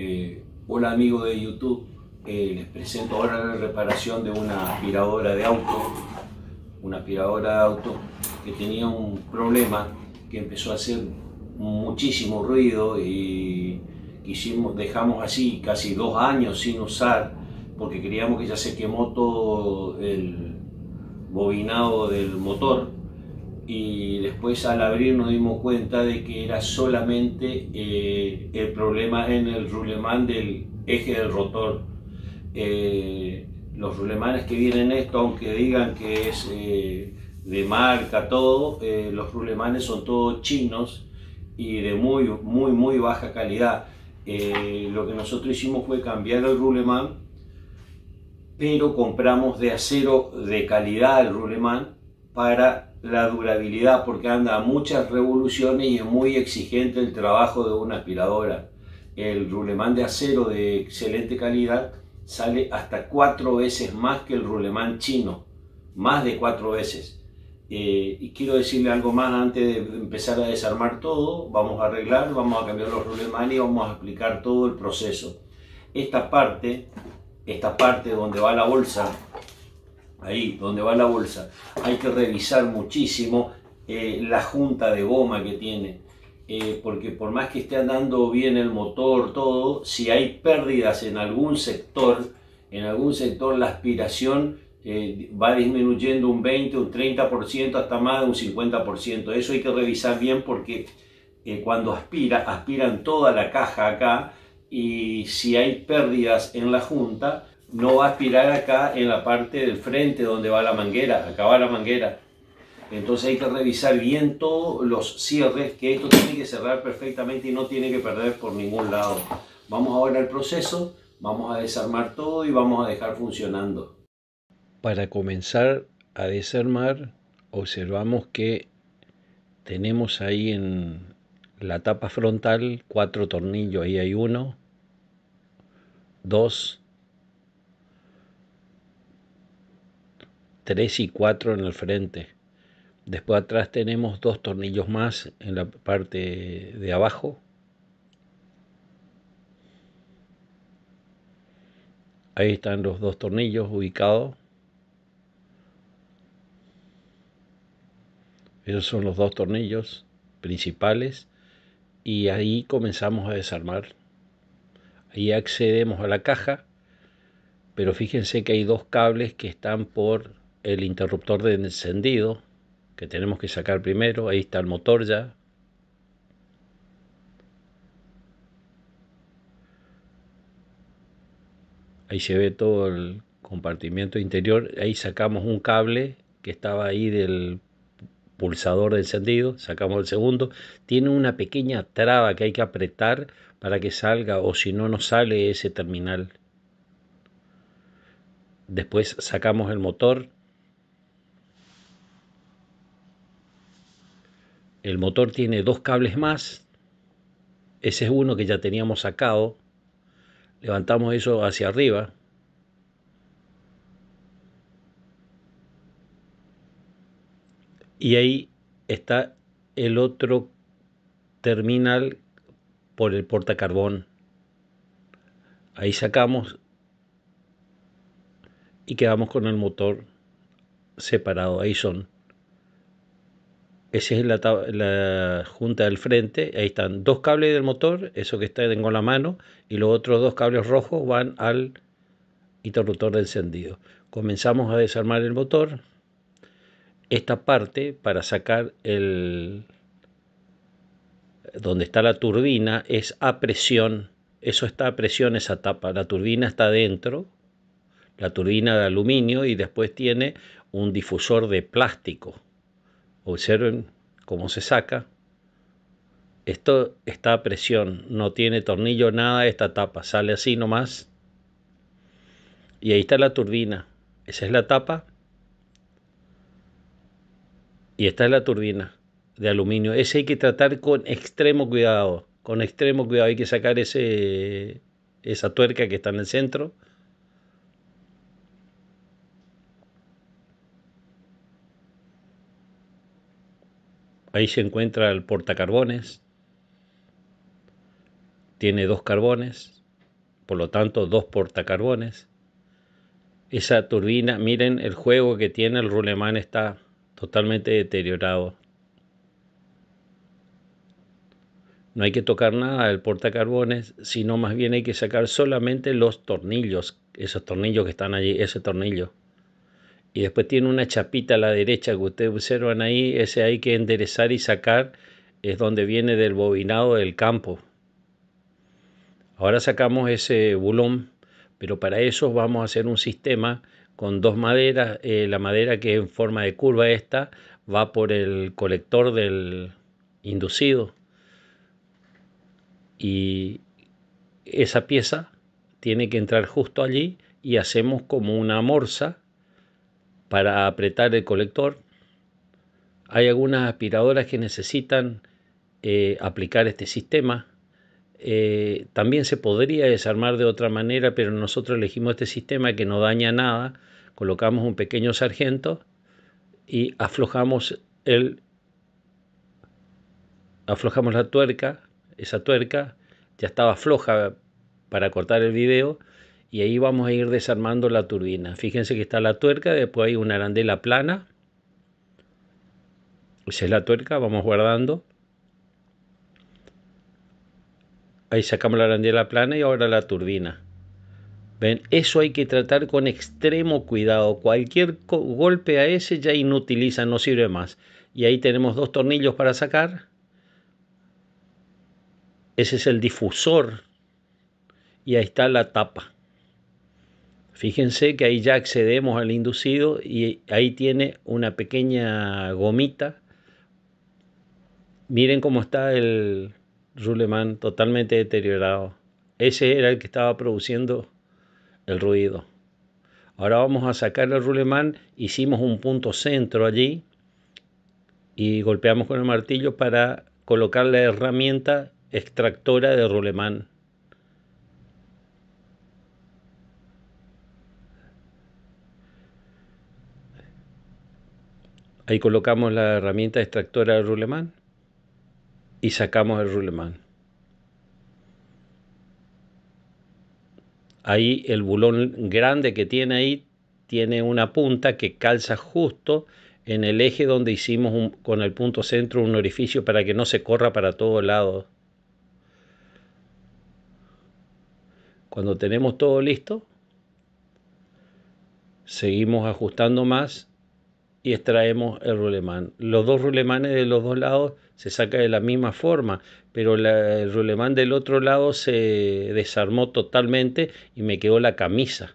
Eh, hola amigos de YouTube eh, les presento ahora la reparación de una aspiradora de auto, una aspiradora de auto que tenía un problema que empezó a hacer muchísimo ruido y dejamos así casi dos años sin usar porque creíamos que ya se quemó todo el bobinado del motor y después al abrir nos dimos cuenta de que era solamente eh, el problema en el rulemán del eje del rotor. Eh, los rulemanes que vienen esto, aunque digan que es eh, de marca todo, los rulemanes son todos chinos y de muy, muy, muy baja calidad. lo que nosotros hicimos fue cambiar el rulemán, pero compramos de acero de calidad el rulemán para la durabilidad porque anda a muchas revoluciones y es muy exigente el trabajo de una aspiradora. El rulemán de acero de excelente calidad sale hasta cuatro veces más que el rulemán chino, más de cuatro veces. Eh, y quiero decirle algo más antes de empezar a desarmar todo, vamos a arreglar, vamos a cambiar los rulemanes y vamos a explicar todo el proceso. Esta parte, esta parte donde va la bolsa, ahí donde va la bolsa, hay que revisar muchísimo eh, la junta de goma que tiene. Eh, porque por más que esté andando bien el motor, todo, si hay pérdidas en algún sector, en algún sector la aspiración eh, va disminuyendo un 20, un 30%, hasta más de un 50%. Eso hay que revisar bien porque cuando aspira, aspiran toda la caja acá y si hay pérdidas en la junta, no va a aspirar acá en la parte del frente donde va la manguera, acá va la manguera. Entonces hay que revisar bien todos los cierres, que esto tiene que cerrar perfectamente y no tiene que perder por ningún lado. Vamos ahora al proceso, vamos a desarmar todo y vamos a dejar funcionando. Para comenzar a desarmar, observamos que tenemos ahí en la tapa frontal cuatro tornillos, ahí hay uno, dos, 3 y 4 en el frente. Después atrás tenemos dos tornillos más en la parte de abajo. Ahí están los dos tornillos ubicados. Esos son los dos tornillos principales y ahí comenzamos a desarmar. Ahí accedemos a la caja, pero fíjense que hay dos cables que están por el interruptor de encendido que tenemos que sacar primero. Ahí está el motor ya. Ahí se ve todo el compartimiento interior. Ahí sacamos un cable que estaba ahí del pulsador de encendido. Sacamos el segundo. Tiene una pequeña traba que hay que apretar para que salga o si no, no sale ese terminal. Después sacamos el motor El motor tiene dos cables más. Ese es uno que ya teníamos sacado. Levantamos eso hacia arriba. Y ahí está el otro terminal por el portacarbón. Ahí sacamos y quedamos con el motor separado. Ahí son esa es la, junta del frente. Ahí están dos cables del motor, eso que está, tengo en la mano, y los otros dos cables rojos van al interruptor de encendido. Comenzamos a desarmar el motor. Esta parte para sacar el donde está la turbina es a presión. Eso está a presión esa tapa. La turbina está adentro, la turbina de aluminio y después tiene un difusor de plástico Observen cómo se saca. Esto está a presión, no tiene tornillo, nada esta tapa, sale así nomás. Y ahí está la turbina. Esa es la tapa. Y esta es la turbina de aluminio. Ese hay que tratar con extremo cuidado. Con extremo cuidado hay que sacar ese, esa tuerca que está en el centro Ahí se encuentra el portacarbones. Tiene dos carbones, por lo tanto dos portacarbones. Esa turbina, miren el juego que tiene el ruleman está totalmente deteriorado. No hay que tocar nada del portacarbones, sino más bien hay que sacar solamente los tornillos, esos tornillos que están allí, ese tornillo y después tiene una chapita a la derecha que ustedes observan ahí, ese hay que enderezar y sacar, es donde viene del bobinado del campo. Ahora sacamos ese bulón, pero para eso vamos a hacer un sistema con dos maderas, eh, la madera que es en forma de curva esta va por el colector del inducido y esa pieza tiene que entrar justo allí y hacemos como una morsa para apretar el colector. Hay algunas aspiradoras que necesitan eh, aplicar este sistema. Eh, también se podría desarmar de otra manera, pero nosotros elegimos este sistema que no daña nada. Colocamos un pequeño sargento y aflojamos el aflojamos la tuerca, esa tuerca ya estaba floja para cortar el video y ahí vamos a ir desarmando la turbina. Fíjense que está la tuerca, después hay una arandela plana. Esa es la tuerca, vamos guardando. Ahí sacamos la arandela plana y ahora la turbina. ¿Ven? Eso hay que tratar con extremo cuidado. Cualquier golpe a ese ya inutiliza, no sirve más. Y ahí tenemos dos tornillos para sacar. Ese es el difusor. Y ahí está la tapa. Fíjense que ahí ya accedemos al inducido y ahí tiene una pequeña gomita. Miren cómo está el rulemán totalmente deteriorado. Ese era el que estaba produciendo el ruido. Ahora vamos a sacar el rulemán. Hicimos un punto centro allí y golpeamos con el martillo para colocar la herramienta extractora de rulemán. Ahí colocamos la herramienta extractora del rulemán y sacamos el rulemán. Ahí el bulón grande que tiene ahí tiene una punta que calza justo en el eje donde hicimos con el punto centro un orificio para que no se corra para todos lados. Cuando tenemos todo listo, seguimos ajustando más y extraemos el rulemán. Los dos rulemanes de los dos lados se saca de la misma forma, pero el rulemán del otro lado se desarmó totalmente y me quedó la camisa.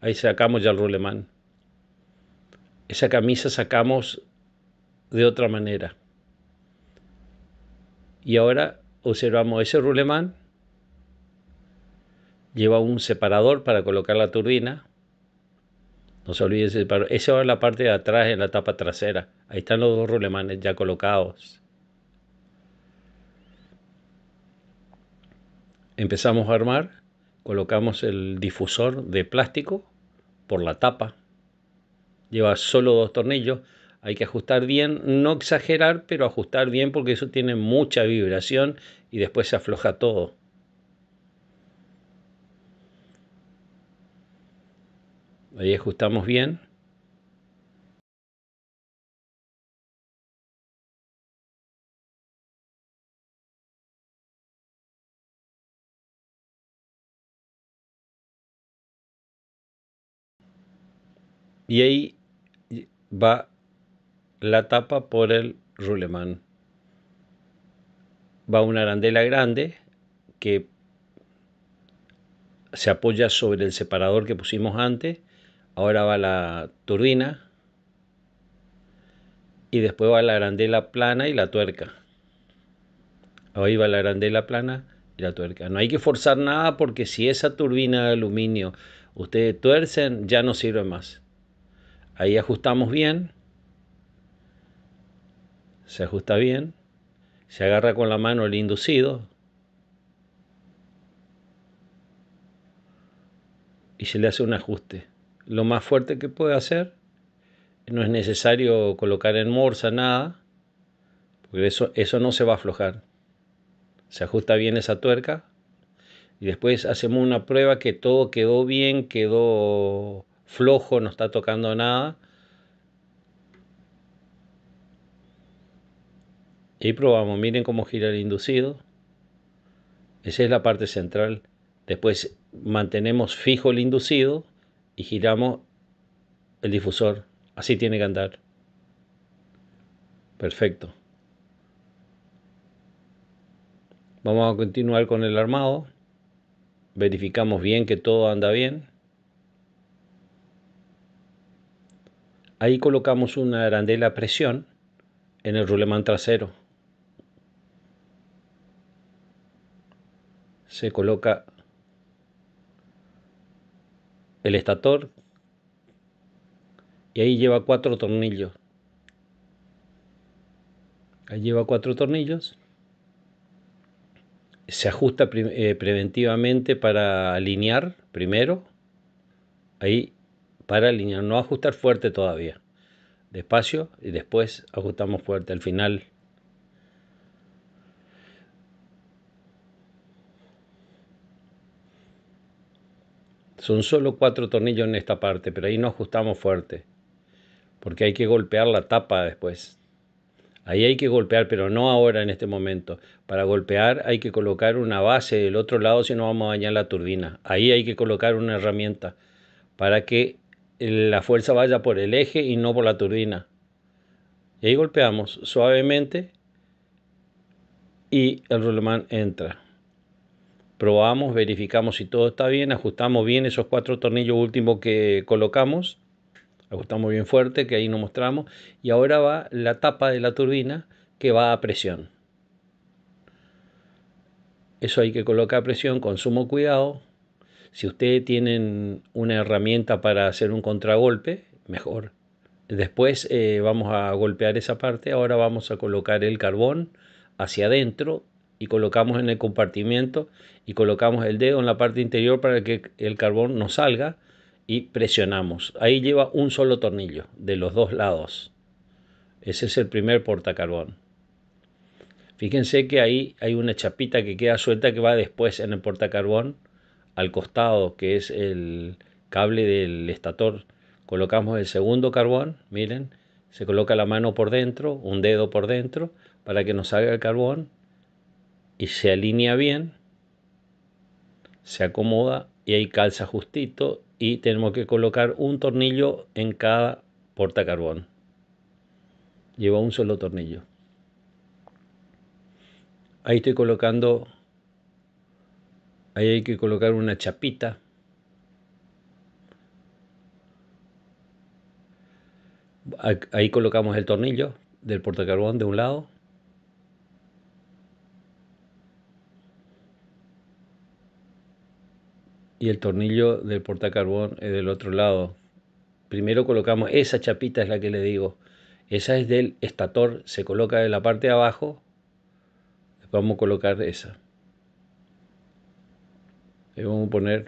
Ahí sacamos ya el rulemán. Esa camisa sacamos de otra manera. Y ahora observamos ese rulemán. Lleva un separador para colocar la turbina no se olvide ese Esa es la parte de atrás, en la tapa trasera. Ahí están los dos rulemanes ya colocados. Empezamos a armar. Colocamos el difusor de plástico por la tapa. Lleva solo dos tornillos. Hay que ajustar bien, no exagerar, pero ajustar bien porque eso tiene mucha vibración y después se afloja todo. Ahí ajustamos bien. Y ahí va la tapa por el rulemán. Va una arandela grande que se apoya sobre el separador que pusimos antes Ahora va la turbina. Y después va la arandela plana y la tuerca. Ahí va la arandela plana y la tuerca. No hay que forzar nada porque si esa turbina de aluminio ustedes tuercen, ya no sirve más. Ahí ajustamos bien. Se ajusta bien. Se agarra con la mano el inducido. Y se le hace un ajuste lo más fuerte que puede hacer. No es necesario colocar en morsa nada, porque eso, eso no se va a aflojar. Se ajusta bien esa tuerca y después hacemos una prueba que todo quedó bien, quedó flojo, no está tocando nada. Y probamos, miren cómo gira el inducido. Esa es la parte central. Después mantenemos fijo el inducido y giramos el difusor. Así tiene que andar. Perfecto. Vamos a continuar con el armado. Verificamos bien que todo anda bien. Ahí colocamos una arandela presión en el rulemán trasero. Se coloca el estator y ahí lleva cuatro tornillos. Ahí lleva cuatro tornillos. Se ajusta eh, preventivamente para alinear primero. Ahí para alinear, no ajustar fuerte todavía. Despacio y después ajustamos fuerte. Al final Son solo cuatro tornillos en esta parte, pero ahí nos ajustamos fuerte. Porque hay que golpear la tapa después. Ahí hay que golpear, pero no ahora en este momento. Para golpear hay que colocar una base del otro lado si no vamos a dañar la turbina. Ahí hay que colocar una herramienta para que la fuerza vaya por el eje y no por la turbina. Y ahí golpeamos suavemente y el rulemán entra probamos, verificamos si todo está bien, ajustamos bien esos cuatro tornillos últimos que colocamos, ajustamos bien fuerte, que ahí nos mostramos, y ahora va la tapa de la turbina que va a presión. Eso hay que colocar a presión con sumo cuidado. Si ustedes tienen una herramienta para hacer un contragolpe, mejor. Después eh, vamos a golpear esa parte, ahora vamos a colocar el carbón hacia adentro y colocamos en el compartimiento y colocamos el dedo en la parte interior para que el carbón no salga y presionamos. Ahí lleva un solo tornillo de los dos lados. Ese es el primer portacarbón. Fíjense que ahí hay una chapita que queda suelta que va después en el portacarbón al costado, que es el cable del estator. Colocamos el segundo carbón, miren, se coloca la mano por dentro, un dedo por dentro, para que nos salga el carbón y se alinea bien, se acomoda y ahí calza justito y tenemos que colocar un tornillo en cada carbón Lleva un solo tornillo. Ahí estoy colocando, ahí hay que colocar una chapita. Ahí colocamos el tornillo del portacarbón de un lado y el tornillo del portacarbón es del otro lado. Primero colocamos esa chapita, es la que le digo. Esa es del estator, se coloca en la parte de abajo. Vamos a colocar esa. Eh, vamos a poner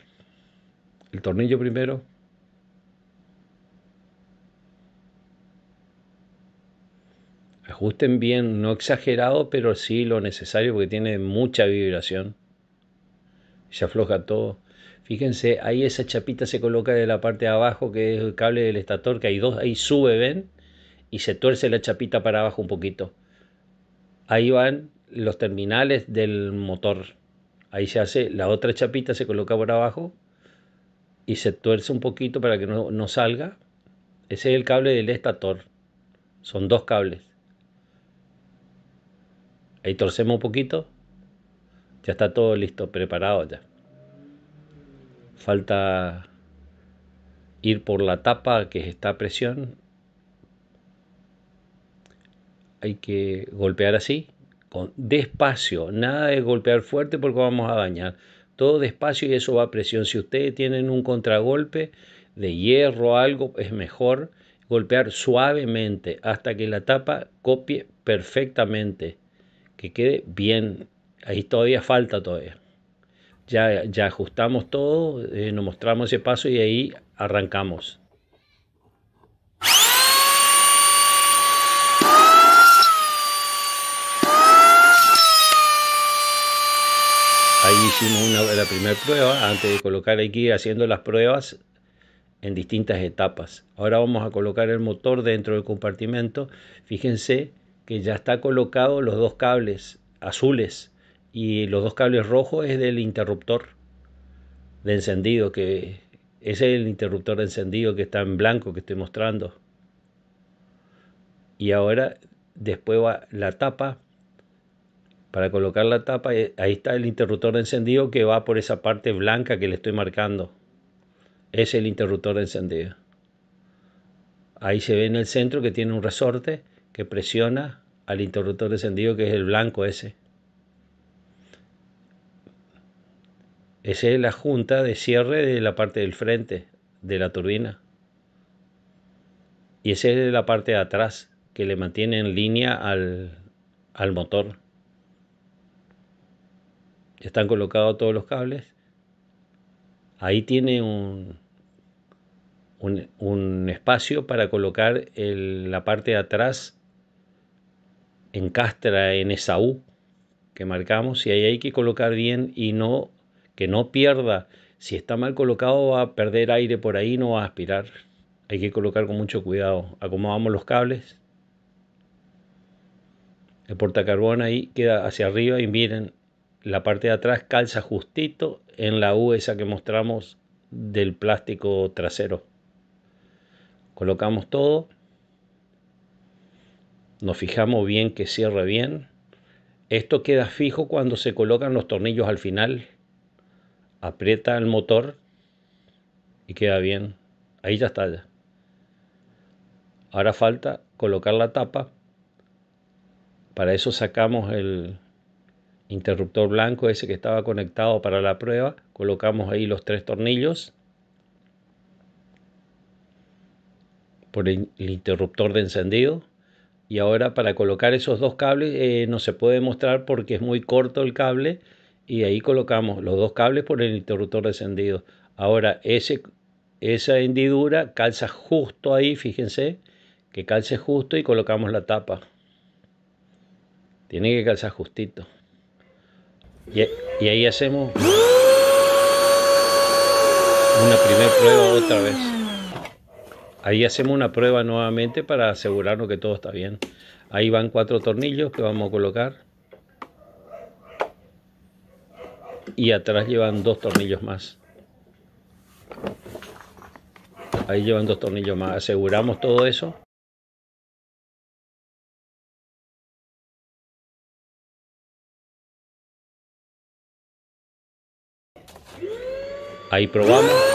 el tornillo primero. Ajusten bien, no exagerado, pero sí lo necesario porque tiene mucha vibración. Se afloja todo. Fíjense, ahí esa chapita se coloca de la parte de abajo, que es el cable del estator, que hay dos, ahí sube, ven, y se tuerce la chapita para abajo un poquito. Ahí van los terminales del motor. Ahí se hace, la otra chapita se coloca por abajo y se tuerce un poquito para que no, no salga. Ese es el cable del estator. Son dos cables. Ahí torcemos un poquito. Ya está todo listo, preparado ya. Falta ir por la tapa que está a presión. Hay que golpear así, con, despacio, nada de golpear fuerte porque vamos a dañar. Todo despacio y eso va a presión. Si ustedes tienen un contragolpe de hierro o algo, es mejor golpear suavemente hasta que la tapa copie perfectamente, que quede bien. Ahí todavía falta todavía ya, ajustamos todo, eh, nos mostramos ese paso y ahí arrancamos. Ahí hicimos una, la primera prueba antes de colocar aquí haciendo las pruebas en distintas etapas. Ahora vamos a colocar el motor dentro del compartimento. Fíjense que ya está colocado los dos cables azules y los dos cables rojos es del interruptor de encendido, que ese es el interruptor de encendido que está en blanco que estoy mostrando. Y ahora después va la tapa. Para colocar la tapa, eh, ahí está el interruptor de encendido que va por esa parte blanca que le estoy marcando. Es el interruptor de encendido. Ahí se ve en el centro que tiene un resorte que presiona al interruptor de encendido que es el blanco ese. Esa es la junta de cierre de la parte del frente de la turbina. Y esa es la parte de atrás que le mantiene en línea al, motor. Están colocados todos los cables. Ahí tiene un, un, espacio para colocar la parte de atrás en castra, en esa U que marcamos. Y ahí hay que colocar bien y no que no pierda. Si está mal colocado va a perder aire por ahí, no va a aspirar. Hay que colocar con mucho cuidado. Acomodamos los cables. El portacarbón ahí queda hacia arriba y miren, la parte de atrás calza justito en la U esa que mostramos del plástico trasero. Colocamos todo. Nos fijamos bien que cierre bien. Esto queda fijo cuando se colocan los tornillos al final aprieta el motor y queda bien. Ahí ya está ya. Ahora falta colocar la tapa. Para eso sacamos el interruptor blanco ese que estaba conectado para la prueba. Colocamos ahí los tres tornillos. Por el interruptor de encendido. Y ahora para colocar esos dos cables eh, no se puede mostrar porque es muy corto el cable y ahí colocamos los dos cables por el interruptor descendido. Ahora, ese, esa hendidura calza justo ahí, fíjense, que calce justo y colocamos la tapa. Tiene que calzar justito. Y, y ahí hacemos una primera prueba otra vez. Ahí hacemos una prueba nuevamente para asegurarnos que todo está bien. Ahí van cuatro tornillos que vamos a colocar. y atrás llevan dos tornillos más. Ahí llevan dos tornillos más. Aseguramos todo eso. Ahí probamos.